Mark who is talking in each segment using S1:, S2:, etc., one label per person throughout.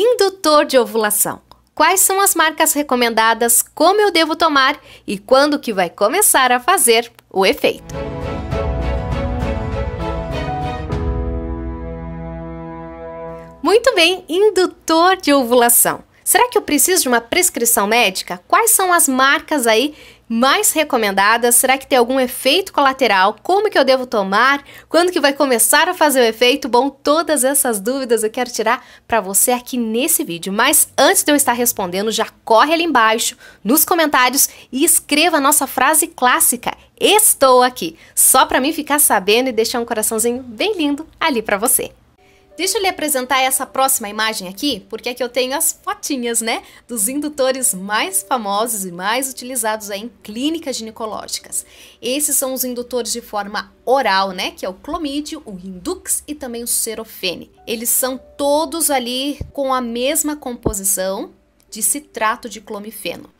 S1: Indutor de ovulação. Quais são as marcas recomendadas, como eu devo tomar e quando que vai começar a fazer o efeito? Muito bem, indutor de ovulação. Será que eu preciso de uma prescrição médica? Quais são as marcas aí mais recomendadas? Será que tem algum efeito colateral? Como que eu devo tomar? Quando que vai começar a fazer o efeito? Bom, todas essas dúvidas eu quero tirar para você aqui nesse vídeo. Mas antes de eu estar respondendo, já corre ali embaixo nos comentários e escreva a nossa frase clássica. Estou aqui, só para mim ficar sabendo e deixar um coraçãozinho bem lindo ali para você. Deixa eu lhe apresentar essa próxima imagem aqui, porque aqui eu tenho as fotinhas, né, dos indutores mais famosos e mais utilizados em clínicas ginecológicas. Esses são os indutores de forma oral, né, que é o clomídio, o indux e também o serofene. Eles são todos ali com a mesma composição de citrato de clomifeno.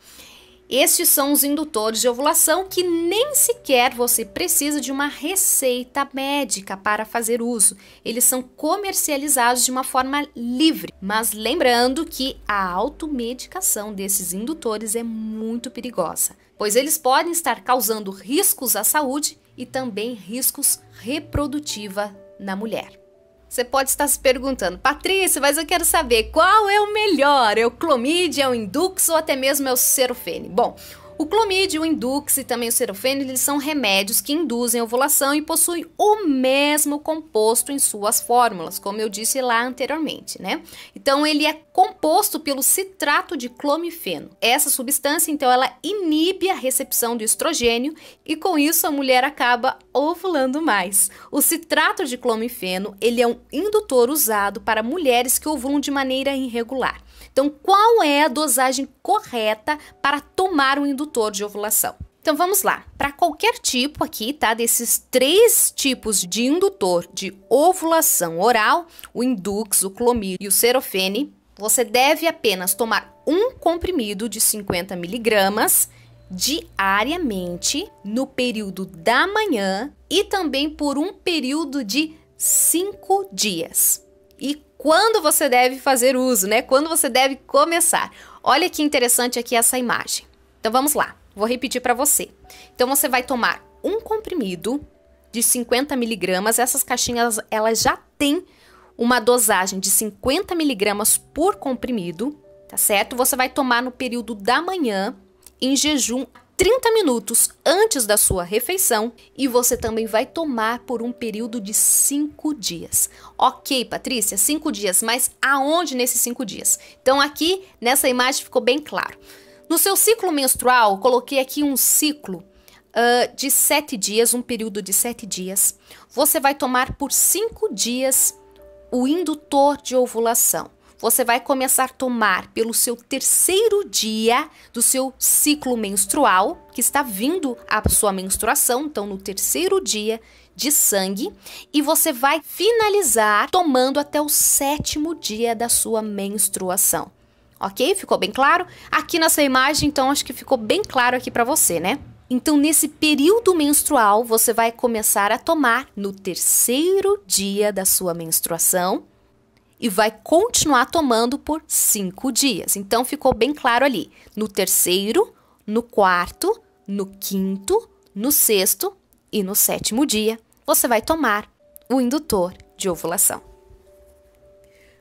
S1: Estes são os indutores de ovulação que nem sequer você precisa de uma receita médica para fazer uso. Eles são comercializados de uma forma livre, mas lembrando que a automedicação desses indutores é muito perigosa, pois eles podem estar causando riscos à saúde e também riscos reprodutiva na mulher. Você pode estar se perguntando, Patrícia, mas eu quero saber qual é o melhor, é o clomide, é o Indux ou até mesmo é o Cerufene? Bom, o clomídio, o indux e também o serofênio, eles são remédios que induzem ovulação e possuem o mesmo composto em suas fórmulas, como eu disse lá anteriormente, né? Então ele é composto pelo citrato de clomifeno. Essa substância, então, ela inibe a recepção do estrogênio e com isso a mulher acaba ovulando mais. O citrato de clomifeno, ele é um indutor usado para mulheres que ovulam de maneira irregular. Então, qual é a dosagem correta para tomar o um indutor indutor de ovulação. Então vamos lá. Para qualquer tipo aqui, tá? Desses três tipos de indutor de ovulação oral, o Indux, o Clomir e o Serofene, você deve apenas tomar um comprimido de 50 miligramas diariamente no período da manhã e também por um período de cinco dias. E quando você deve fazer uso, né? Quando você deve começar. Olha que interessante aqui essa imagem. Então vamos lá, vou repetir para você. Então você vai tomar um comprimido de 50 miligramas. Essas caixinhas elas já têm uma dosagem de 50 miligramas por comprimido, tá certo? Você vai tomar no período da manhã, em jejum, 30 minutos antes da sua refeição e você também vai tomar por um período de 5 dias. Ok, Patrícia, 5 dias, mas aonde nesses 5 dias? Então, aqui nessa imagem ficou bem claro. No seu ciclo menstrual, coloquei aqui um ciclo uh, de sete dias, um período de sete dias. Você vai tomar por cinco dias o indutor de ovulação. Você vai começar a tomar pelo seu terceiro dia do seu ciclo menstrual, que está vindo a sua menstruação, então no terceiro dia de sangue, e você vai finalizar tomando até o sétimo dia da sua menstruação ok? Ficou bem claro? Aqui nessa imagem, então, acho que ficou bem claro aqui para você, né? Então, nesse período menstrual, você vai começar a tomar no terceiro dia da sua menstruação e vai continuar tomando por cinco dias. Então, ficou bem claro ali: no terceiro, no quarto, no quinto, no sexto e no sétimo dia, você vai tomar o indutor de ovulação.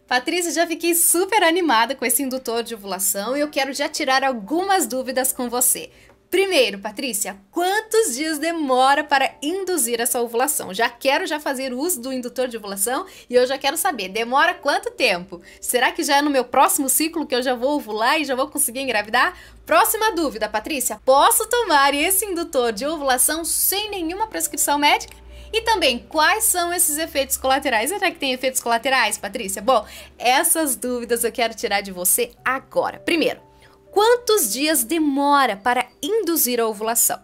S1: Patrícia, já fiquei super animada com esse indutor de ovulação e eu quero já tirar algumas dúvidas com você. Primeiro, Patrícia, quantos dias demora para induzir essa ovulação? Já quero já fazer uso do indutor de ovulação e eu já quero saber, demora quanto tempo? Será que já é no meu próximo ciclo que eu já vou ovular e já vou conseguir engravidar? Próxima dúvida, Patrícia, posso tomar esse indutor de ovulação sem nenhuma prescrição médica? E também, quais são esses efeitos colaterais? Será que tem efeitos colaterais, Patrícia? Bom, essas dúvidas eu quero tirar de você agora. Primeiro, quantos dias demora para induzir a ovulação?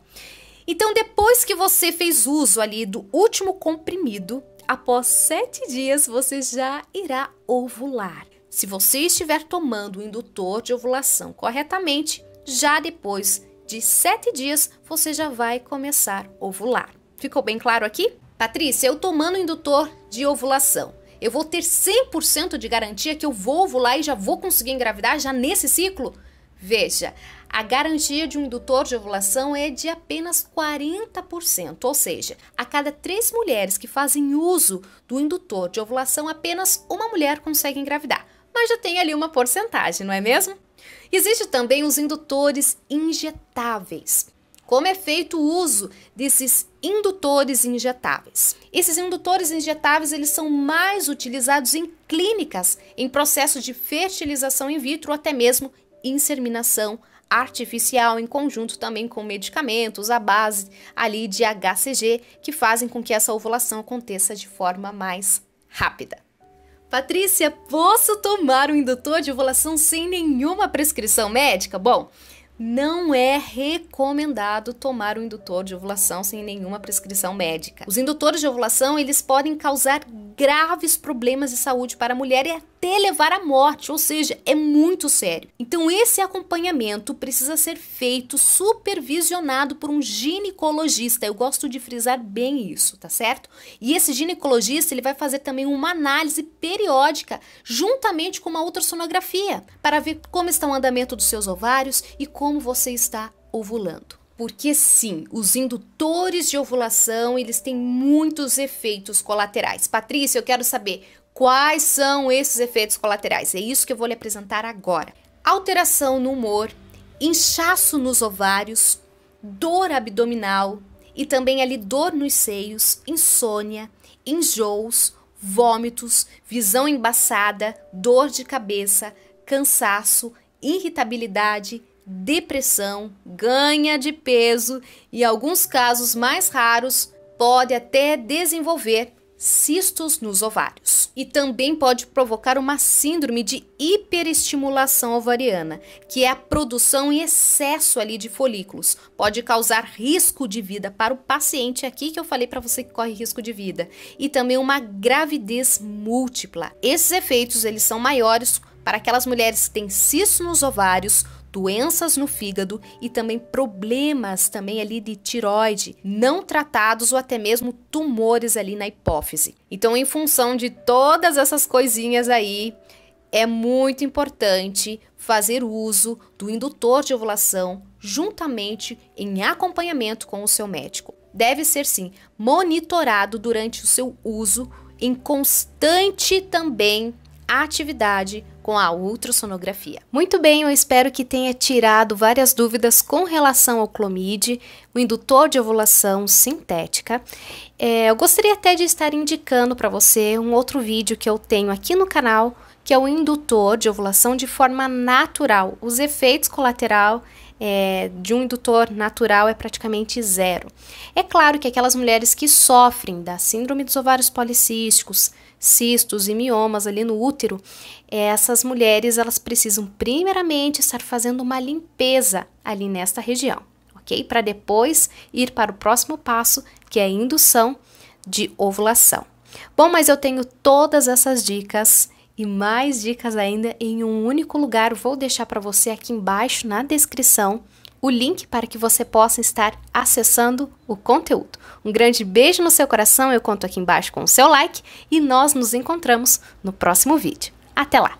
S1: Então, depois que você fez uso ali do último comprimido, após sete dias você já irá ovular. Se você estiver tomando o indutor de ovulação corretamente, já depois de sete dias você já vai começar a ovular. Ficou bem claro aqui? Patrícia, eu tomando indutor de ovulação, eu vou ter 100% de garantia que eu vou ovular e já vou conseguir engravidar já nesse ciclo? Veja, a garantia de um indutor de ovulação é de apenas 40%, ou seja, a cada três mulheres que fazem uso do indutor de ovulação, apenas uma mulher consegue engravidar. Mas já tem ali uma porcentagem, não é mesmo? Existem também os indutores injetáveis como é feito o uso desses indutores injetáveis. Esses indutores injetáveis eles são mais utilizados em clínicas, em processos de fertilização in vitro, ou até mesmo inseminação artificial em conjunto também com medicamentos à base ali de HCG que fazem com que essa ovulação aconteça de forma mais rápida. Patrícia, posso tomar um indutor de ovulação sem nenhuma prescrição médica? Bom, não é recomendado tomar um indutor de ovulação sem nenhuma prescrição médica. Os indutores de ovulação, eles podem causar graves problemas de saúde para a mulher e até levar à morte, ou seja, é muito sério. Então, esse acompanhamento precisa ser feito supervisionado por um ginecologista. Eu gosto de frisar bem isso, tá certo? E esse ginecologista ele vai fazer também uma análise periódica juntamente com uma ultrassonografia para ver como está o andamento dos seus ovários e como você está ovulando. Porque sim, os indutores de ovulação, eles têm muitos efeitos colaterais. Patrícia, eu quero saber quais são esses efeitos colaterais. É isso que eu vou lhe apresentar agora. Alteração no humor, inchaço nos ovários, dor abdominal e também ali dor nos seios, insônia, enjoos, vômitos, visão embaçada, dor de cabeça, cansaço, irritabilidade, depressão, ganha de peso e alguns casos mais raros pode até desenvolver cistos nos ovários. E também pode provocar uma síndrome de hiperestimulação ovariana, que é a produção em excesso ali de folículos. Pode causar risco de vida para o paciente é aqui que eu falei para você que corre risco de vida, e também uma gravidez múltipla. Esses efeitos eles são maiores para aquelas mulheres que têm cisto nos ovários, doenças no fígado e também problemas também ali de tiroide não tratados ou até mesmo tumores ali na hipófise. Então, em função de todas essas coisinhas aí, é muito importante fazer uso do indutor de ovulação juntamente em acompanhamento com o seu médico. Deve ser sim monitorado durante o seu uso em constante também a atividade com a ultrassonografia. Muito bem, eu espero que tenha tirado várias dúvidas com relação ao clomide, o indutor de ovulação sintética. É, eu gostaria até de estar indicando para você um outro vídeo que eu tenho aqui no canal, que é o indutor de ovulação de forma natural. Os efeitos colaterais é, de um indutor natural é praticamente zero. É claro que aquelas mulheres que sofrem da síndrome dos ovários policísticos, cistos e miomas ali no útero, essas mulheres elas precisam primeiramente estar fazendo uma limpeza ali nesta região, ok? Para depois ir para o próximo passo, que é a indução de ovulação. Bom, mas eu tenho todas essas dicas e mais dicas ainda em um único lugar, vou deixar para você aqui embaixo na descrição o link para que você possa estar acessando o conteúdo. Um grande beijo no seu coração, eu conto aqui embaixo com o seu like e nós nos encontramos no próximo vídeo. Até lá!